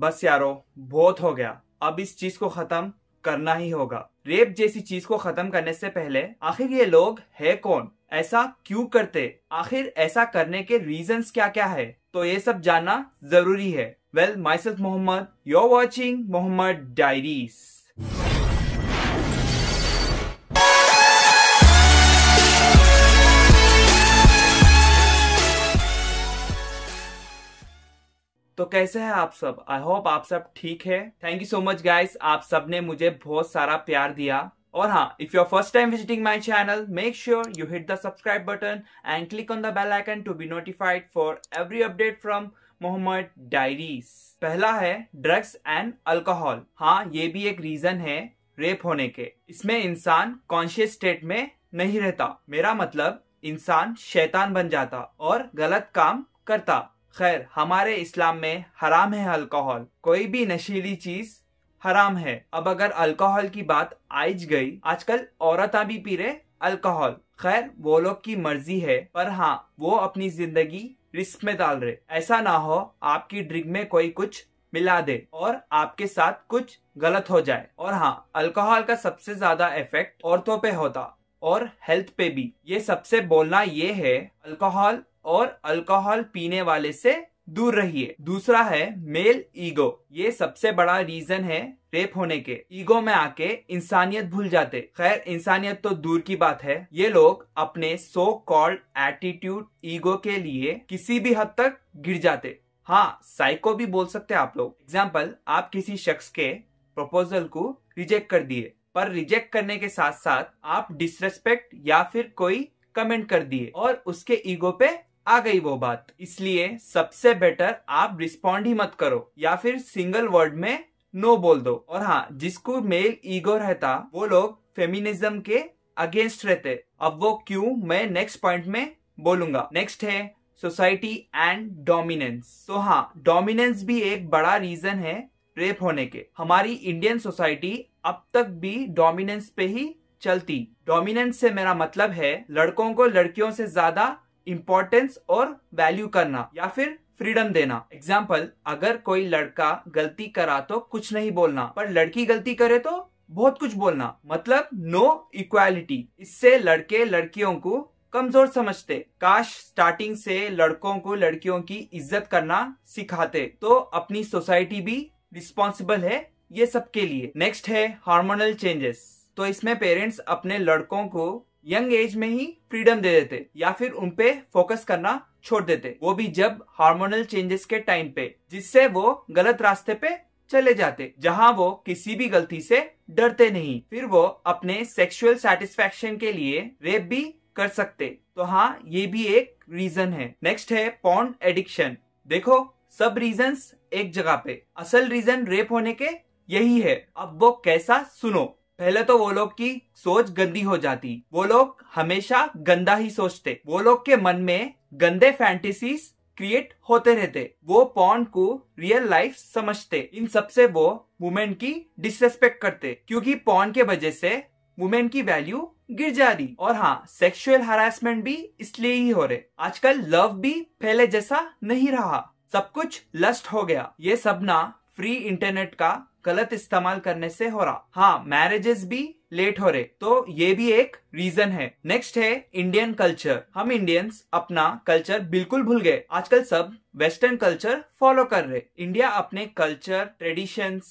बस यारो बहुत हो गया अब इस चीज को खत्म करना ही होगा रेप जैसी चीज को खत्म करने से पहले आखिर ये लोग है कौन ऐसा क्यों करते आखिर ऐसा करने के रीजंस क्या क्या है तो ये सब जानना जरूरी है well my Mohammed you're watching Mohammed diaries तो कैसे हैं आप सब आई होप आप सब ठीक है thank you so much guys आप सब ने मुझे बहुत सारा प्यार दिया और हाँ if you are first time visiting my channel make sure you hit the subscribe button and click on the bell icon to be notified for every update from Mohammed diaries पहला है ड्रग्स एंड अल्कोहल हाँ ये भी एक reason है rape होने के इसमें इंसान कॉन्शियस स्टेट में नहीं रहता मेरा मतलब इंसान शैतान बन जाता और गलत काम करता खैर हमारे इस्लाम में हराम है अल्कोहल कोई भी नशीली चीज हराम है अब अगर अल्कोहल की बात आज गई आजकल औरत भी पी रहे अल्कोहल खैर वो लोग की मर्जी है पर हाँ वो अपनी जिंदगी रिस्क में डाल रहे ऐसा ना हो आपकी ड्रिंक में कोई कुछ मिला दे और आपके साथ कुछ गलत हो जाए और हाँ अल्कोहल का सबसे ज्यादा इफेक्ट औरतों पे होता और हेल्थ पे भी ये सबसे बोलना ये है अल्कोहल और अल्कोहल पीने वाले से दूर रहिए दूसरा है मेल ईगो ये सबसे बड़ा रीजन है रेप होने के ईगो में आके इंसानियत भूल जाते खैर इंसानियत तो दूर की बात है ये लोग अपने सो कॉल्ड एटीट्यूड ईगो के लिए किसी भी हद तक गिर जाते हाँ साइको भी बोल सकते हैं आप लोग एग्जाम्पल आप किसी शख्स के प्रपोजल को रिजेक्ट कर दिए पर रिजेक्ट करने के साथ साथ आप डिसरेस्पेक्ट या फिर कोई कमेंट कर दिए और उसके ईगो पे आ गई वो बात इसलिए सबसे बेटर आप रिस्पॉन्ड ही मत करो या फिर सिंगल वर्ड में नो बोल दो और हाँ जिसको मेल ईगो रहता वो लोग फेमिनिज्म के अगेंस्ट रहते अब वो क्यों मैं नेक्स्ट पॉइंट में बोलूंगा नेक्स्ट है सोसाइटी एंड डोमिनेंस तो हाँ डोमिनेंस भी एक बड़ा रीजन है रेप होने के हमारी इंडियन सोसाइटी अब तक भी डोमिनेंस पे ही चलती डोमिनेंस से मेरा मतलब है लड़कों को लड़कियों से ज्यादा इम्पोर्टेंस और वैल्यू करना या फिर फ्रीडम देना एग्जाम्पल अगर कोई लड़का गलती करा तो कुछ नहीं बोलना पर लड़की गलती करे तो बहुत कुछ बोलना मतलब नो इक्वालिटी इससे लड़के लड़कियों को कमजोर समझते काश स्टार्टिंग से लड़कों को लड़कियों की इज्जत करना सिखाते तो अपनी सोसाइटी भी रिस्पॉन्सिबल है ये सबके लिए नेक्स्ट है हार्मोनल चेंजेस तो इसमें पेरेंट्स अपने लड़कों को यंग एज में ही फ्रीडम दे देते या फिर उनपे फोकस करना छोड़ देते वो भी जब हार्मोनल चेंजेस के टाइम पे जिससे वो गलत रास्ते पे चले जाते जहाँ वो किसी भी गलती से डरते नहीं फिर वो अपने सेक्सुअल सेटिस्फेक्शन के लिए रेप भी कर सकते तो हाँ ये भी एक रीजन है नेक्स्ट है पॉन्ड एडिक्शन देखो सब रीजन एक जगह पे असल रीजन रेप होने के यही है अब वो कैसा सुनो पहले तो वो लोग की सोच गंदी हो जाती वो लोग हमेशा गंदा ही सोचते वो लोग के मन में गंदे फैंटेसीज क्रिएट होते रहते वो पॉन को रियल लाइफ समझते इन सबसे वो वुमेन की डिसरेस्पेक्ट करते क्योंकि पॉन के वजह से वुमेन की वैल्यू गिर जा रही और हाँ सेक्सुअल हरासमेंट भी इसलिए ही हो रहे आजकल लव भी पहले जैसा नहीं रहा सब कुछ लस्ट हो गया ये सपना फ्री इंटरनेट का गलत इस्तेमाल करने से हो रहा हाँ मैरिजेस भी लेट हो रहे तो ये भी एक रीजन है नेक्स्ट है इंडियन कल्चर हम इंडियंस अपना कल्चर बिल्कुल भूल गए आजकल सब वेस्टर्न कल्चर फॉलो कर रहे इंडिया अपने culture traditions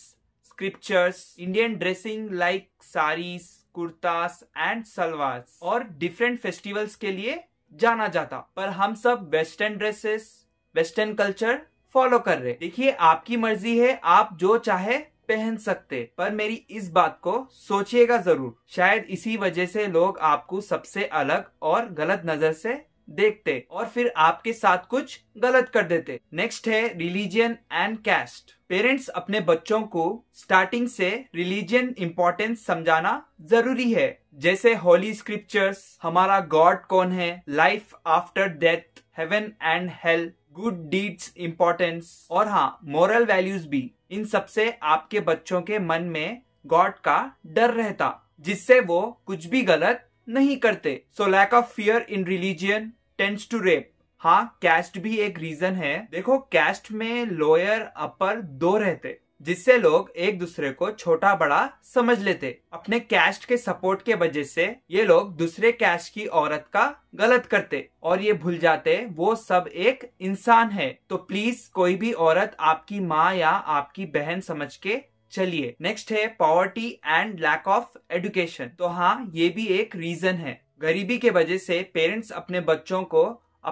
scriptures Indian dressing like saris kurtas and salwar और डिफरेंट फेस्टिवल्स के लिए जाना जाता पर हम सब western dresses western culture follow कर रहे देखिए आपकी मर्जी है आप जो चाहे पहन सकते पर मेरी इस बात को सोचिएगा जरूर शायद इसी वजह से लोग आपको सबसे अलग और गलत नजर से देखते और फिर आपके साथ कुछ गलत कर देते नेक्स्ट है रिलीजियन एंड कैस्ट पेरेंट्स अपने बच्चों को स्टार्टिंग से रिलीजियन इम्पोर्टेंस समझाना जरूरी है जैसे होली स्क्रिप्चर्स हमारा गॉड कौन है life after death heaven and hell good deeds importance और हाँ मॉरल वैल्यूज भी इन सबसे आपके बच्चों के मन में गॉड का डर रहता जिससे वो कुछ भी गलत नहीं करते so lack of fear in religion tends to rape हाँ कैस्ट भी एक रीजन है देखो कैस्ट में लोअर अपर दो रहते जिससे लोग एक दूसरे को छोटा बड़ा समझ लेते अपने कैस्ट के सपोर्ट के वजह से ये लोग दूसरे कैस्ट की औरत का गलत करते और ये भूल जाते वो सब एक इंसान है तो प्लीज कोई भी औरत आपकी माँ या आपकी बहन समझ के चलिए नेक्स्ट है poverty and lack of education तो हाँ ये भी एक रीजन है गरीबी के वजह से पेरेंट्स अपने बच्चों को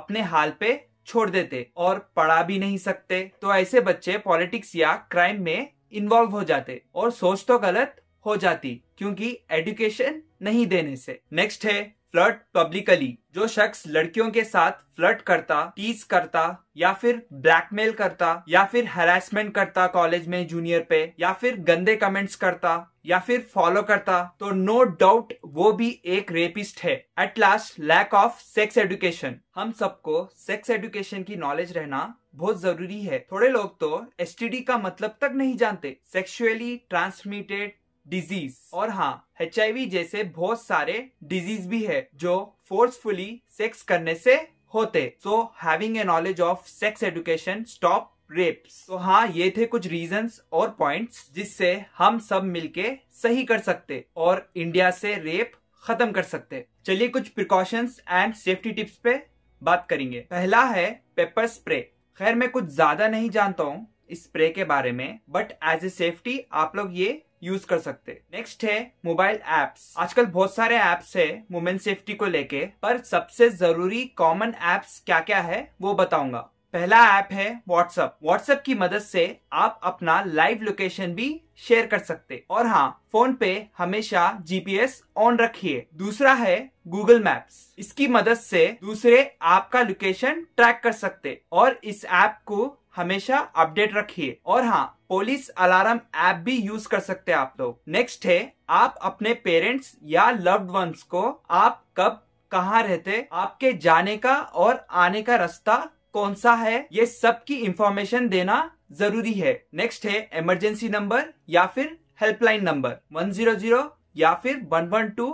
अपने हाल पे छोड़ देते और पढ़ा भी नहीं सकते तो ऐसे बच्चे पॉलिटिक्स या क्राइम में इन्वॉल्व हो जाते और सोच तो गलत हो जाती क्योंकि एडुकेशन नहीं देने से नेक्स्ट है फ्लर्ट पब्लिकली जो शख्स लड़कियों के साथ फ्लर्ट करता टीज करता या फिर ब्लैकमेल करता या फिर हेरासमेंट करता कॉलेज में जूनियर पे या फिर गंदे कमेंट्स करता या फिर फॉलो करता तो नो no डाउट वो भी एक रेपिस्ट है at last lack of sex education हम सबको सेक्स एडुकेशन की नॉलेज रहना बहुत जरूरी है थोड़े लोग तो एस का मतलब तक नहीं जानते सेक्सुअली ट्रांसमिटेड डिजीज और हाँ एच जैसे बहुत सारे डिजीज भी है जो फोर्सफुली सेक्स करने से होते so having a knowledge of sex education stop rapes तो हाँ ये थे कुछ रीजंस और पॉइंट्स जिससे हम सब मिलके सही कर सकते और इंडिया से रेप खत्म कर सकते चलिए कुछ प्रिकॉशंस एंड सेफ्टी टिप्स पे बात करेंगे पहला है पेपर स्प्रे खैर मैं कुछ ज्यादा नहीं जानता हूँ इस स्प्रे के बारे में बट एज ए सेफ्टी आप लोग ये यूज कर सकते नेक्स्ट है मोबाइल एप्स आजकल बहुत सारे एप्स है वुमेन सेफ्टी को लेके पर सबसे जरूरी कॉमन एप्स क्या क्या है वो बताऊंगा पहला ऐप है व्हाट्सएप व्हाट्सएप की मदद से आप अपना लाइव लोकेशन भी शेयर कर सकते और हाँ फोन पे हमेशा जीपीएस ऑन रखिए दूसरा है गूगल मैप्स इसकी मदद से दूसरे आपका लोकेशन ट्रैक कर सकते और इस ऐप को हमेशा अपडेट रखिए और हाँ पोलिस अलार्म ऐप भी यूज कर सकते हैं आप लोग नेक्स्ट है आप अपने पेरेंट्स या लव्ड वंस को आप कब कहाँ रहते आपके जाने का और आने का रास्ता कौन सा है ये सब की इंफॉर्मेशन देना जरूरी है नेक्स्ट है इमरजेंसी नंबर या फिर helpline number one zero zero या फिर वन वन टू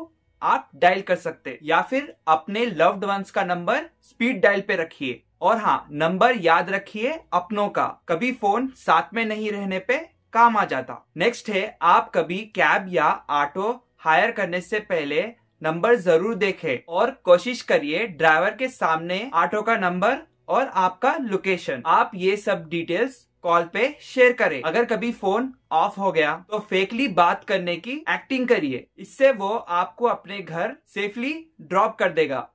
आप डायल कर सकते या फिर अपने लव्ड वंस का नंबर स्पीड डायल पे रखिए और हाँ नंबर याद रखिए अपनों का कभी फोन साथ में नहीं रहने पे काम आ जाता नेक्स्ट है आप कभी कैब या ऑटो हायर करने से पहले नंबर जरूर देखें और कोशिश करिए ड्राइवर के सामने ऑटो का नंबर और आपका लोकेशन आप ये सब डिटेल्स कॉल पे शेयर करें अगर कभी फोन ऑफ हो गया तो फेकली बात करने की एक्टिंग करिए इससे वो आपको अपने घर सेफली ड्रॉप कर देगा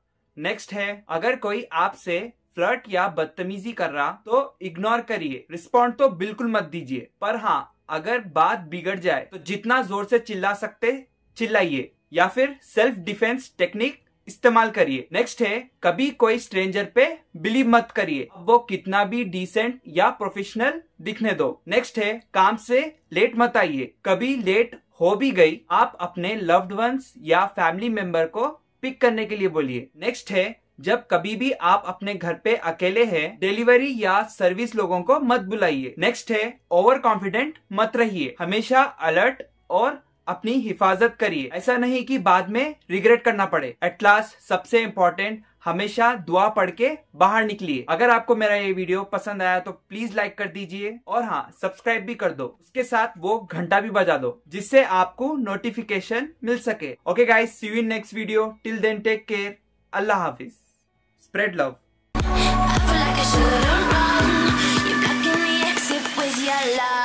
नेक्स्ट है अगर कोई आपसे फ्लर्ट या बदतमीजी कर रहा तो इग्नोर करिए रिस्पॉन्ड तो बिल्कुल मत दीजिए पर हाँ अगर बात बिगड़ जाए तो जितना जोर से चिल्ला सकते चिल्लाइए या फिर सेल्फ डिफेंस टेक्निक इस्तेमाल करिए नेक्स्ट है कभी कोई स्ट्रेंजर पे बिलीव मत करिए वो कितना भी डिसेंट या प्रोफेशनल दिखने दो नेक्स्ट है काम से लेट मत आइए कभी लेट हो भी गई आप अपने लव्ड वंस या फैमिली मेंबर को पिक करने के लिए बोलिए नेक्स्ट है जब कभी भी आप अपने घर पे अकेले हैं डिलीवरी या सर्विस लोगों को मत बुलाइए नेक्स्ट है ओवर कॉन्फिडेंट मत रहिए हमेशा अलर्ट और अपनी हिफाजत करिए ऐसा नहीं कि बाद में रिग्रेट करना पड़े एट लास्ट सबसे इम्पोर्टेंट हमेशा दुआ पढ़ के बाहर निकलिए अगर आपको मेरा ये वीडियो पसंद आया तो प्लीज लाइक कर दीजिए और हाँ सब्सक्राइब भी कर दो उसके साथ वो घंटा भी बजा दो जिससे आपको नोटिफिकेशन मिल सके okay guys see you in next video till then take care अल्लाह हाफिज Spread love. I feel like I